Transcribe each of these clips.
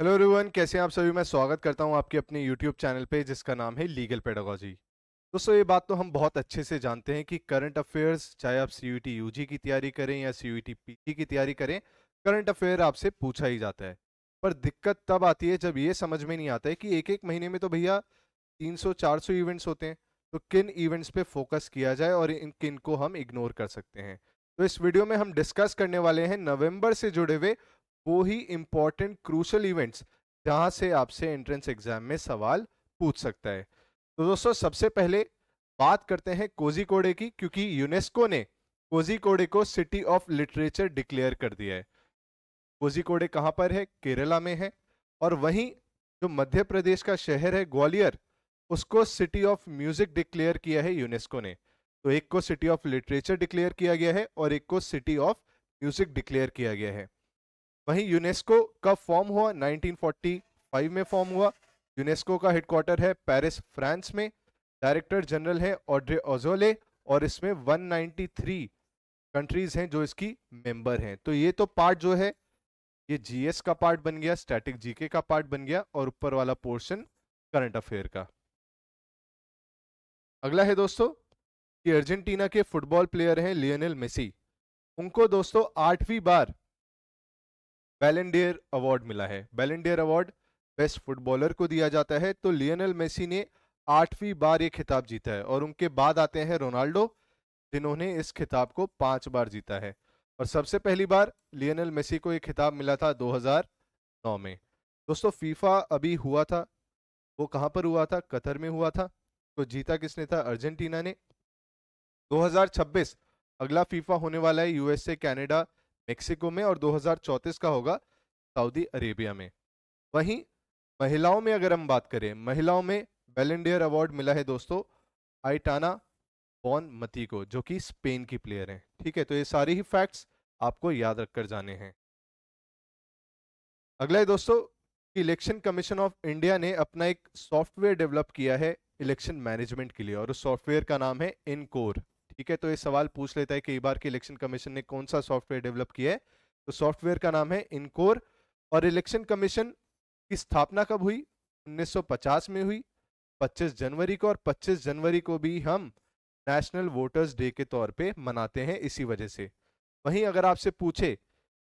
hello रिवन कैसे हैं आप सभी मैं स्वागत करता हूं आपके अपने यूट्यूब चैनल पे जिसका नाम है लीगल पेडागोजी दोस्तों ये बात तो हम बहुत अच्छे से जानते हैं कि करंट अफेयर्स चाहे आप सी यू की तैयारी करें या सी यू की तैयारी करें करंट अफेयर आपसे पूछा ही जाता है पर दिक्कत तब आती है जब ये समझ में नहीं आता है कि एक एक महीने में तो भैया तीन सौ इवेंट्स होते हैं तो किन इवेंट्स पे फोकस किया जाए और इन किन को हम इग्नोर कर सकते हैं तो इस वीडियो में हम डिस्कस करने वाले हैं नवंबर से जुड़े हुए वो ही इम्पॉर्टेंट क्रूशल इवेंट्स जहाँ से आपसे एंट्रेंस एग्जाम में सवाल पूछ सकता है तो दोस्तों सबसे पहले बात करते हैं कोजी कोडे की क्योंकि यूनेस्को ने कोजी कोडे को सिटी ऑफ लिटरेचर डिक्लेयर कर दिया है कोजी कोडे कहाँ पर है केरला में है और वहीं जो मध्य प्रदेश का शहर है ग्वालियर उसको सिटी ऑफ म्यूजिक डिक्लेयर किया है यूनेस्को ने तो एक को सिटी ऑफ लिटरेचर डिक्लेयर किया गया है और एक को सिटी ऑफ म्यूजिक डिक्लेयर किया गया है वहीं यूनेस्को का फॉर्म हुआ 1945 में फॉर्म हुआ यूनेस्को का हेडक्वार्टर है पेरिस फ्रांस में डायरेक्टर जनरल है ऑड्रे ओजोले और इसमें 193 कंट्रीज हैं जो इसकी मेंबर हैं तो ये तो पार्ट जो है ये जीएस का पार्ट बन गया स्टैटिक जीके का पार्ट बन गया और ऊपर वाला पोर्शन करंट अफेयर का अगला है दोस्तों कि अर्जेंटीना के फुटबॉल प्लेयर हैं लियोनेल मेसी उनको दोस्तों आठवीं बार बैलेंडियर अवार्ड मिला है बैलेंडियर अवार्ड बेस्ट फुटबॉलर को दिया जाता है तो लियोनल मेसी ने आठवीं बार ये खिताब जीता है और उनके बाद आते हैं रोनाल्डो जिन्होंने इस खिताब को पांच बार जीता है और सबसे पहली बार लियोनल मेसी को ये खिताब मिला था 2009 में दोस्तों फीफा अभी हुआ था वो कहाँ पर हुआ था कतर में हुआ था तो जीता किसने था अर्जेंटीना ने दो अगला फीफा होने वाला है यूएसए कैनेडा मेक्सिको में और 2034 का होगा सऊदी अरेबिया में वहीं महिलाओं में अगर हम बात करें महिलाओं में बेलेंडियर अवार्ड मिला है दोस्तों आइटाना बॉन मती को जो कि स्पेन की प्लेयर हैं ठीक है तो ये सारी ही फैक्ट्स आपको याद रखकर जाने हैं अगला है दोस्तों इलेक्शन कमीशन ऑफ इंडिया ने अपना एक सॉफ्टवेयर डेवलप किया है इलेक्शन मैनेजमेंट के लिए और उस सॉफ्टवेयर का नाम है इनकोर ठीक है तो ये सवाल पूछ लेता है कि बार के इलेक्शन कमीशन ने कौन सा सॉफ्टवेयर डेवलप किया है तो सॉफ्टवेयर का नाम है इनकोर और इलेक्शन कमीशन की स्थापना कब हुई 1950 में हुई 25 जनवरी को और 25 जनवरी को भी हम नेशनल वोटर्स डे के तौर पे मनाते हैं इसी वजह से वहीं अगर आपसे पूछे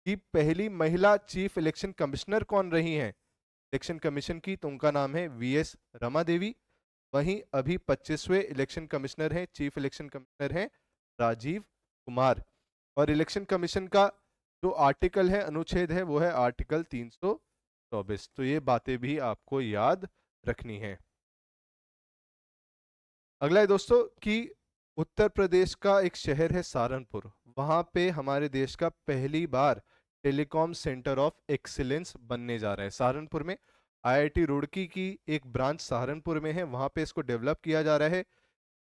कि पहली महिला चीफ इलेक्शन कमिश्नर कौन रही हैं इलेक्शन कमीशन की तो उनका नाम है वी एस रमा देवी वहीं अभी 25वें इलेक्शन कमिश्नर हैं चीफ इलेक्शन कमिश्नर हैं राजीव कुमार और इलेक्शन कमीशन का जो आर्टिकल है अनुच्छेद है वो है आर्टिकल 324 तो ये बातें भी आपको याद रखनी है अगला है दोस्तों कि उत्तर प्रदेश का एक शहर है सहारनपुर वहाँ पे हमारे देश का पहली बार टेलीकॉम सेंटर ऑफ एक्सीलेंस बनने जा रहा है सहारनपुर में आईआईटी रुड़की की एक ब्रांच सहारनपुर में है वहाँ पे इसको डेवलप किया जा रहा है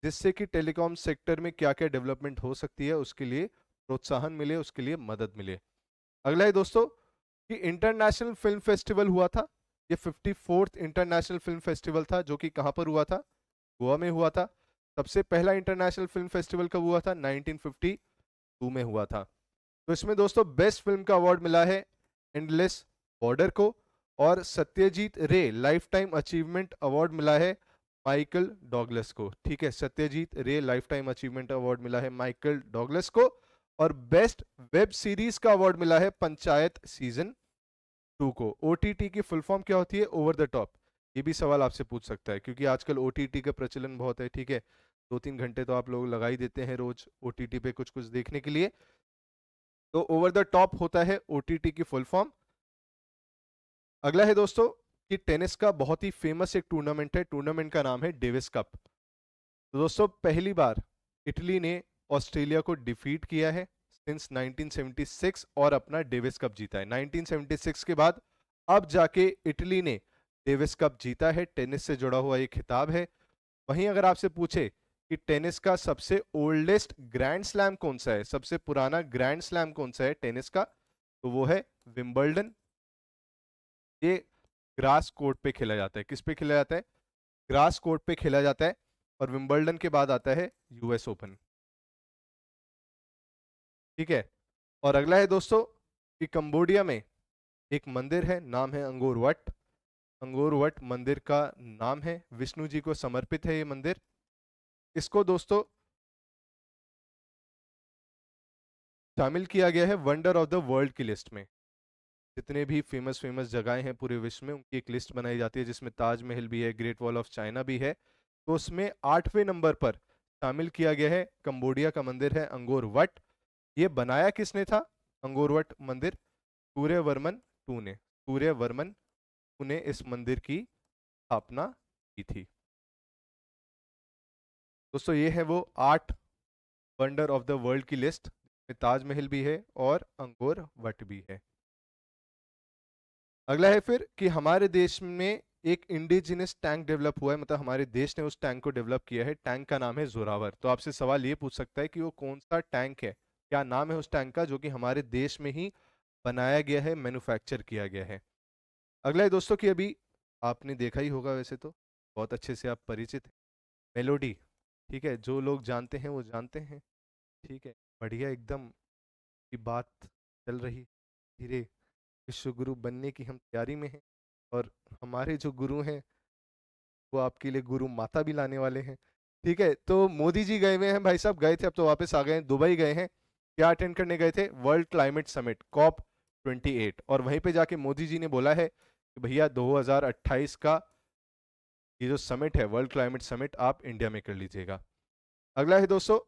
जिससे कि टेलीकॉम सेक्टर में क्या क्या डेवलपमेंट हो सकती है उसके लिए प्रोत्साहन मिले उसके लिए मदद मिले अगला है दोस्तों कि इंटरनेशनल फिल्म फेस्टिवल हुआ था ये fifty fourth international film festival था जो कि कहाँ पर हुआ था गोवा में हुआ था सबसे पहला इंटरनेशनल फिल्म फेस्टिवल कब हुआ था नाइनटीन में हुआ था तो इसमें दोस्तों बेस्ट फिल्म का अवार्ड मिला है एंडलेस बॉर्डर को और सत्यजीत रे लाइफ टाइम अचीवमेंट अवार्ड मिला है माइकल डॉगलस को ठीक है सत्यजीत रे लाइफ टाइम अचीवमेंट अवार्ड मिला है माइकल डॉगलस को और बेस्ट वेब सीरीज का अवार्ड मिला है पंचायत सीजन टू को ओ की फुल फॉर्म क्या होती है ओवर द टॉप ये भी सवाल आपसे पूछ सकता है क्योंकि आजकल ओ का प्रचलन बहुत है ठीक है दो तीन घंटे तो आप लोग लगा ही देते हैं रोज ओ पे कुछ कुछ देखने के लिए तो ओवर द टॉप होता है ओ की फुल फॉर्म अगला है दोस्तों कि टेनिस का बहुत ही फेमस एक टूर्नामेंट है टूर्नामेंट का नाम है डेविस कप तो दोस्तों पहली बार इटली ने ऑस्ट्रेलिया को डिफीट किया है सिंस 1976 और अपना डेविस कप जीता है 1976 के बाद अब जाके इटली ने डेविस कप जीता है टेनिस से जुड़ा हुआ ये खिताब है वहीं अगर आपसे पूछे कि टेनिस का सबसे ओल्डेस्ट ग्रैंड स्लैम कौन सा है सबसे पुराना ग्रैंड स्लैम कौन सा है टेनिस का तो वो है विम्बल्डन ये ग्रास कोर्ट पे खेला जाता है किस पे खेला जाता है ग्रास कोर्ट पे खेला जाता है और विम्बल्डन के बाद आता है यूएस ओपन ठीक है और अगला है दोस्तों कि कंबोडिया में एक मंदिर है नाम है अंगोर वट अंगोर वट मंदिर का नाम है विष्णु जी को समर्पित है ये मंदिर इसको दोस्तों शामिल किया गया है वंडर ऑफ द वर्ल्ड की लिस्ट में जितने भी फेमस फेमस जगहें हैं पूरे विश्व में उनकी एक लिस्ट बनाई जाती है जिसमें ताजमहल भी है ग्रेट वॉल ऑफ चाइना भी है तो उसमें आठवें नंबर पर शामिल किया गया है कंबोडिया का मंदिर है अंगोर वट ये बनाया किसने था अंगोर वट मंदिर वर्मन टू ने वर्मन टू ने इस मंदिर की स्थापना की थी दोस्तों ये है वो आठ वंडर ऑफ द वर्ल्ड की लिस्ट ताजमहल भी है और अंगोर वट भी है अगला है फिर कि हमारे देश में एक इंडिजिनस टैंक डेवलप हुआ है मतलब हमारे देश ने उस टैंक को डेवलप किया है टैंक का नाम है जोरावर तो आपसे सवाल ये पूछ सकता है कि वो कौन सा टैंक है क्या नाम है उस टैंक का जो कि हमारे देश में ही बनाया गया है मैन्युफैक्चर किया गया है अगला है दोस्तों कि अभी आपने देखा ही होगा वैसे तो बहुत अच्छे से आप परिचित हैं मेलोडी ठीक है जो लोग जानते हैं वो जानते हैं ठीक है बढ़िया एकदम की बात चल रही धीरे विश्व गुरु बनने की हम तैयारी में हैं और हमारे जो गुरु हैं वो आपके लिए गुरु माता भी लाने वाले हैं ठीक है तो मोदी जी गए हुए हैं भाई साहब गए थे अब तो वापस आ गए हैं दुबई गए हैं क्या अटेंड करने गए थे वर्ल्ड क्लाइमेट समिट कॉप 28 और वहीं पे जाके मोदी जी ने बोला है कि भैया 2028 का ये जो समिट है वर्ल्ड क्लाइमेट समिट आप इंडिया में कर लीजिएगा अगला है दोस्तों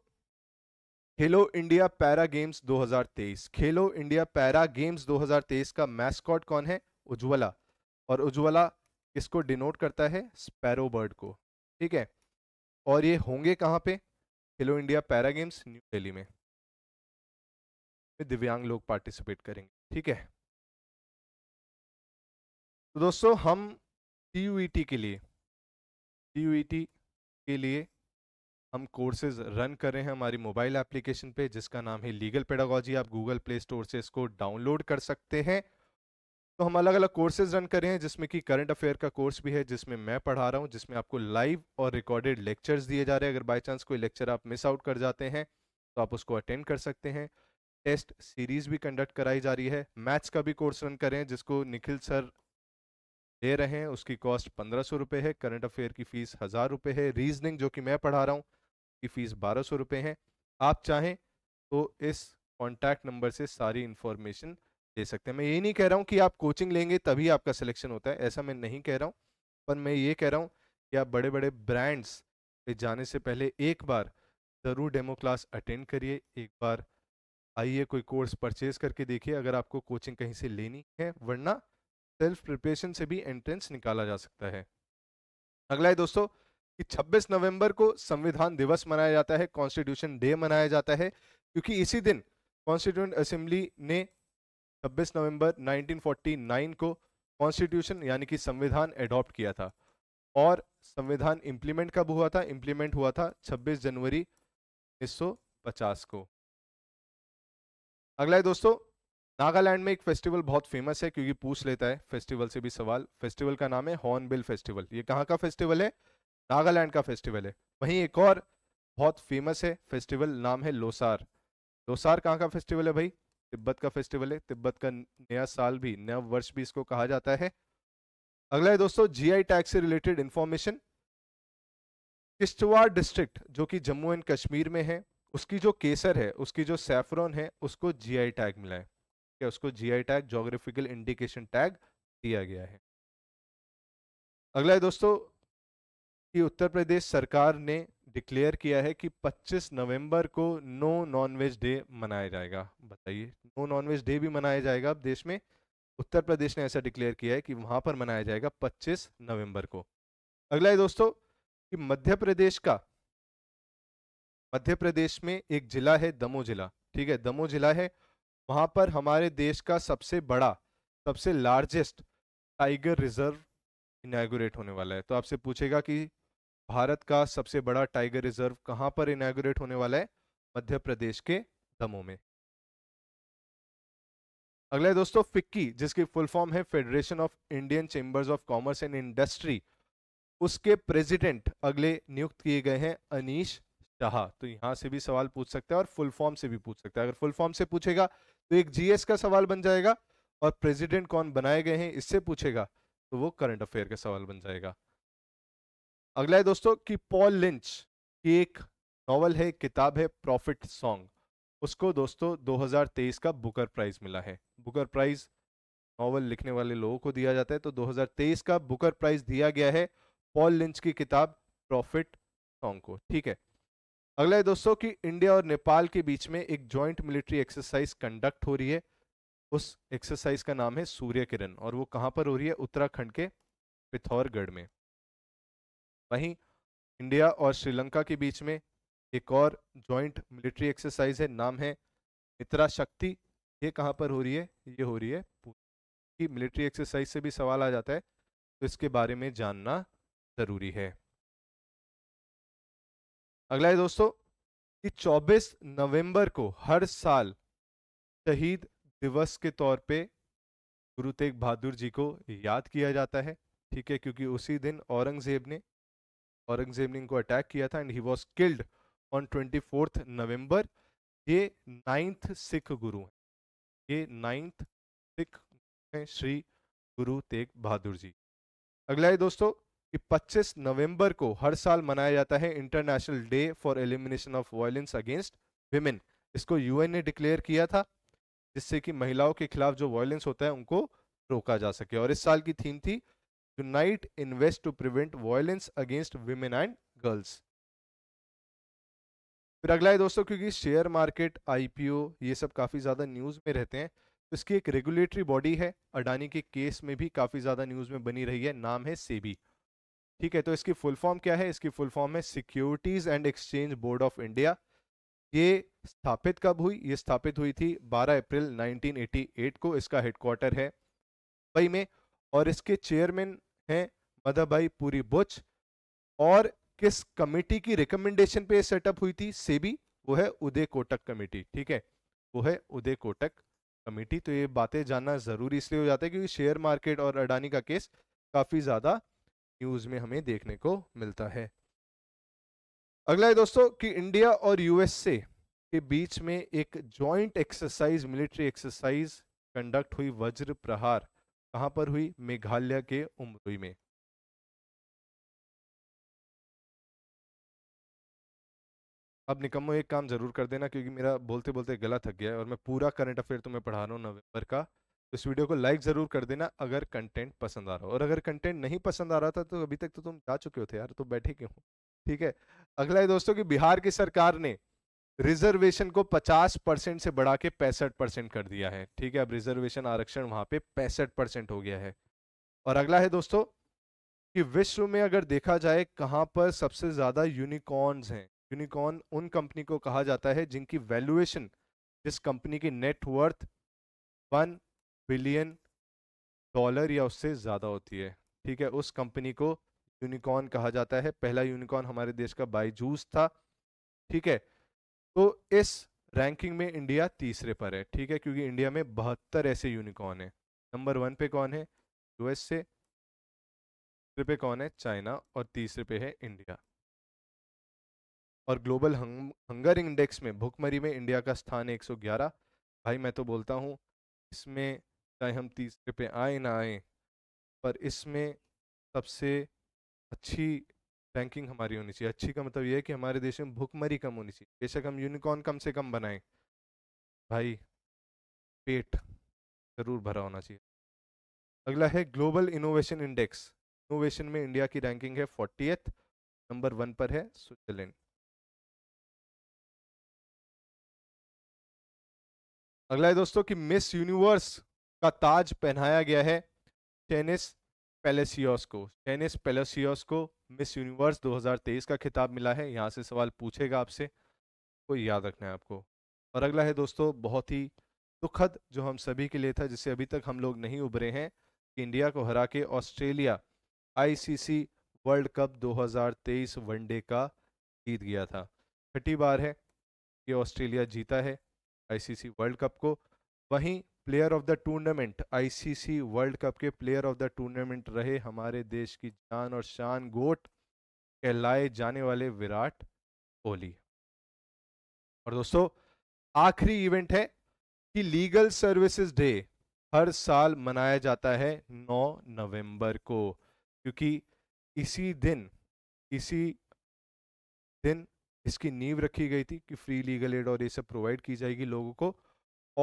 खेलो इंडिया पैरा गेम्स 2023 खेलो इंडिया पैरा गेम्स 2023 का मैस्कॉट कौन है उज्ज्वला और उज्ज्वला किसको डिनोट करता है स्पैरो बर्ड को ठीक है और ये होंगे कहाँ पे Khelo India para games new Delhi में दिव्यांग लोग पार्टिसिपेट करेंगे ठीक है तो दोस्तों हम टी e के लिए टी e के लिए हम कोर्सेज रन कर रहे हैं हमारी मोबाइल एप्लीकेशन पे जिसका नाम है लीगल पेडागोजी आप गूगल प्ले स्टोर से इसको डाउनलोड कर सकते हैं तो हम अलग अलग कोर्सेज रन कर रहे हैं जिसमें कि करंट अफेयर का कोर्स भी है जिसमें मैं पढ़ा रहा हूँ जिसमें आपको लाइव और रिकॉर्डेड लेक्चर्स दिए जा रहे हैं अगर बाई चांस कोई लेक्चर आप मिस आउट कर जाते हैं तो आप उसको अटेंड कर सकते हैं टेस्ट सीरीज भी कंडक्ट कराई जा रही है मैथ्स का भी कोर्स रन करें जिसको निखिल सर दे रहे हैं उसकी कॉस्ट पंद्रह सौ रुपये है करंट अफेयर की फ़ीस हज़ार रुपये है रीजनिंग जो कि मैं पढ़ा रहा हूँ इसकी फ़ीस बारह सौ रुपये है आप चाहें तो इस कॉन्टैक्ट नंबर से सारी इन्फॉर्मेशन ले सकते हैं मैं ये नहीं कह रहा हूँ कि आप कोचिंग लेंगे तभी आपका सिलेक्शन होता है ऐसा मैं नहीं कह रहा हूँ पर मैं ये कह रहा हूँ कि आप बड़े बड़े ब्रांड्स पे जाने से पहले एक बार ज़रूर डेमो क्लास अटेंड करिए एक बार आइए कोई कोर्स परचेज करके देखिए अगर आपको कोचिंग कहीं से लेनी है वरना सेल्फ प्रिपरेशन से भी एंट्रेंस निकाला जा सकता है अगला है दोस्तों कि 26 नवंबर को संविधान दिवस मनाया जाता है कॉन्स्टिट्यूशन डे मनाया जाता है क्योंकि इसी दिन कॉन्स्टिट्यूंट असेंबली ने 26 नवंबर 1949 को कॉन्स्टिट्यूशन यानी कि संविधान एडॉप्ट किया था और संविधान इम्प्लीमेंट कब हुआ था इम्प्लीमेंट हुआ था 26 जनवरी 1950 को अगला है दोस्तों नागालैंड में एक फेस्टिवल बहुत फेमस है क्योंकि पूछ लेता है फेस्टिवल से भी सवाल फेस्टिवल का नाम है हॉर्नबिल फेस्टिवल ये कहाँ का फेस्टिवल है नागालैंड का फेस्टिवल है वहीं एक और बहुत फेमस है फेस्टिवल नाम है लोसार लोसार कहाँ का फेस्टिवल है भाई तिब्बत का फेस्टिवल है तिब्बत का नया साल भी नया वर्ष भी इसको कहा जाता है अगला है दोस्तों जीआई टैग से रिलेटेड इंफॉर्मेशन किश्तवाड़ डिस्ट्रिक्ट जो कि जम्मू एंड कश्मीर में है उसकी जो केसर है उसकी जो सैफरॉन है उसको जीआई टैग मिला है क्या उसको GI tag geographical indication tag दिया गया है अगला है दोस्तों कि उत्तर प्रदेश सरकार ने डिक्लेयर किया है कि 25 नवंबर को नो नॉनवेज डे मनाया जाएगा बताइए नो नॉनवेज डे भी मनाया जाएगा अब देश में उत्तर प्रदेश ने ऐसा डिक्लेयर किया है कि वहाँ पर मनाया जाएगा 25 नवंबर को अगला है दोस्तों कि मध्य प्रदेश का मध्य प्रदेश में एक जिला है दमो जिला ठीक है दमो जिला है वहाँ पर हमारे देश का सबसे बड़ा सबसे लार्जेस्ट टाइगर रिजर्व इनागोरेट होने वाला है तो आपसे पूछेगा कि भारत का सबसे बड़ा टाइगर रिजर्व कहां पर इनाग्रेट होने वाला है मध्य प्रदेश के दमों में अगला है दोस्तों फिक्की जिसकी फुल फॉर्म है federation of Indian chambers of commerce and industry उसके प्रेसिडेंट अगले नियुक्त किए गए हैं अनिश शाह तो यहां से भी सवाल पूछ सकते हैं और फुल फॉर्म से भी पूछ सकते हैं अगर फुल फॉर्म से पूछेगा तो एक जीएस का सवाल बन जाएगा और प्रेसिडेंट कौन बनाए गए हैं इससे पूछेगा तो वो करंट अफेयर का सवाल बन जाएगा अगला है दोस्तों कि पॉल लिंच की एक नावल है किताब है प्रॉफिट सॉन्ग उसको दोस्तों 2023 का बुकर प्राइज मिला है बुकर प्राइज नॉवल लिखने वाले लोगों को दिया जाता है तो 2023 का बुकर प्राइज दिया गया है पॉल लिंच की किताब प्रॉफिट सॉन्ग को ठीक है अगला है दोस्तों कि इंडिया और नेपाल के बीच में एक ज्वाइंट मिलिट्री एक्सरसाइज कंडक्ट हो रही है उस एक्सरसाइज का नाम है सूर्य किरण और वो कहाँ पर हो रही है उत्तराखंड के पिथौरगढ़ में वहीं इंडिया और श्रीलंका के बीच में एक और जॉइंट मिलिट्री एक्सरसाइज है नाम है मित्रा शक्ति ये कहाँ पर हो रही है ये हो रही है की मिलिट्री एक्सरसाइज से भी सवाल आ जाता है तो इसके बारे में जानना ज़रूरी है अगला है दोस्तों कि 24 नवंबर को हर साल शहीद दिवस के तौर पे गुरु तेग बहादुर जी को याद किया जाता है ठीक है क्योंकि उसी दिन औरंगजेब ने औरंगजेब ने इनको अटैक किया था and he was killed on twenty fourth November ये नाइन्थ सिख गुरु हैं ये नाइन्थ सिख हैं श्री गुरु तेग बहादुर जी अगला है दोस्तों कि 25 नवंबर को हर साल मनाया जाता है international day for elimination of violence against women इसको यूएन ने डिक्लेयर किया था जिससे कि महिलाओं के खिलाफ जो वायलेंस होता है उनको रोका जा सके और इस साल की थीम थी unite invest to prevent violence against women and girls फिर अगला है दोस्तों क्योंकि शेयर मार्केट आईपीओ ये सब काफ़ी ज़्यादा न्यूज़ में रहते हैं तो इसकी एक रेगुलेटरी बॉडी है अडानी के केस में भी काफ़ी ज़्यादा न्यूज़ में बनी रही है नाम है सेबी ठीक है तो इसकी फुल फॉर्म क्या है इसकी फुल फॉर्म है securities and exchange board of India ये स्थापित कब हुई ये स्थापित हुई थी 12 अप्रैल 1988 को इसका हेडक्वार्टर है मुंबई में और इसके चेयरमैन हैं मदाबाई पूरी बुच और किस कमेटी की रिकमेंडेशन पे सेटअप हुई थी सेबी वो है उदय कोटक कमेटी ठीक है वो है उदय कोटक कमेटी तो ये बातें जानना ज़रूरी इसलिए हो जाता है क्योंकि शेयर मार्केट और अडानी का केस काफ़ी ज़्यादा न्यूज़ में हमें देखने को मिलता है अगला है दोस्तों कि इंडिया और यूएसए के बीच में एक joint exercise military exercise conduct हुई वज्र प्रहार कहां पर हुई मेघालय के उमरुई में अब निकम्मो एक काम जरूर कर देना क्योंकि मेरा बोलते बोलते गला थक गया है और मैं पूरा करंट अफेयर तुम्हें पढ़ा रहा हूँ नवंबर का तो इस वीडियो को लाइक ज़रूर कर देना अगर कंटेंट पसंद आ रहा हो और अगर कंटेंट नहीं पसंद आ रहा था तो अभी तक तो तुम जा चुके हो थे यार तो बैठे क्यों ठीक है अगला है दोस्तों की बिहार की सरकार ने रिजर्वेशन को 50 परसेंट से बढ़ा के पैंसठ परसेंट कर दिया है ठीक है अब रिजर्वेशन आरक्षण वहां पे पैंसठ परसेंट हो गया है और अगला है दोस्तों कि विश्व में अगर देखा जाए कहां पर सबसे ज़्यादा यूनिकॉर्न्स हैं यूनिकॉर्न उन कंपनी को कहा जाता है जिनकी वैल्यूएशन जिस कंपनी की नेटवर्थ वन बिलियन डॉलर या उससे ज़्यादा होती है ठीक है उस कंपनी को यूनिकॉर्न कहा जाता है पहला यूनिकॉर्न हमारे देश का बाईजूस था ठीक है तो इस रैंकिंग में इंडिया तीसरे पर है ठीक है क्योंकि इंडिया में बहत्तर ऐसे यूनिकॉर्न है नंबर वन पे कौन है से दूसरे पे कौन है चाइना और तीसरे पे है इंडिया और ग्लोबल हंग, हंगर इंडेक्स में भुखमरी में इंडिया का स्थान ग्यारह भाई मैं तो बोलता हूँ इसमें चाहे हम तीसरे पे आए ना आए पर इसमें सबसे अच्छी बैंकिंग हमारी होनी चाहिए अच्छी का मतलब ये है कि हमारे देश में भूखमरी कम होनी चाहिए बेशक हम यूनिकॉर्न कम से कम बनाएं भाई पेट ज़रूर भरा होना चाहिए अगला है ग्लोबल इनोवेशन इंडेक्स इनोवेशन में इंडिया की रैंकिंग है फोर्टी नंबर वन पर है स्विट्जरलैंड अगला है दोस्तों कि मिस यूनिवर्स का ताज पहनाया गया है टेनिस पेलेसियोस को टेनिस पेलेसियोस को मिस यूनिवर्स 2023 का खिताब मिला है यहाँ से सवाल पूछेगा आपसे को याद रखना है आपको और अगला है दोस्तों बहुत ही दुखद जो हम सभी के लिए था जिससे अभी तक हम लोग नहीं उभरे हैं कि इंडिया को हरा के Australia ICC world cup 2023 one day का जीत गया था छठी बार है कि ऑस्ट्रेलिया जीता है आईसीसी वर्ल्ड कप को वहीं player of the tournament ICC world cup के प्लेयर ऑफ द टूर्नामेंट रहे हमारे देश की जान और शान गोट कहलाए जाने वाले विराट कोहली और दोस्तों आखिरी इवेंट है कि लीगल सर्विसेज डे हर साल मनाया जाता है 9 नवंबर को क्योंकि इसी दिन इसी दिन इसकी नींव रखी गई थी कि फ्री लीगल एड और ये सब प्रोवाइड की जाएगी लोगों को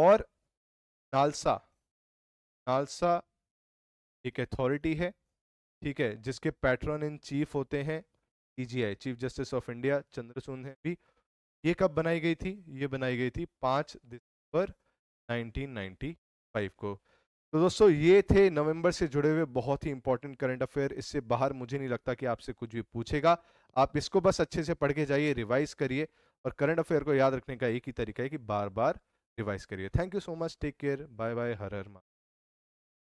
और नालसा नालसा एक अथॉरिटी है ठीक है जिसके पैटर्न इन चीफ होते हैं CJI chief justice of India Chandrachud है भी ये कब बनाई गई थी ये बनाई गई थी पाँच दिसंबर 1995 को तो दोस्तों ये थे नवंबर से जुड़े हुए बहुत ही इंपॉर्टेंट करंट अफेयर इससे बाहर मुझे नहीं लगता कि आपसे कुछ भी पूछेगा आप इसको बस अच्छे से पढ़ के जाइए रिवाइज करिए और करंट अफेयर को याद रखने का एक ही तरीका है कि बार बार रिवाइज करिए thank you so much take care bye bye हर हर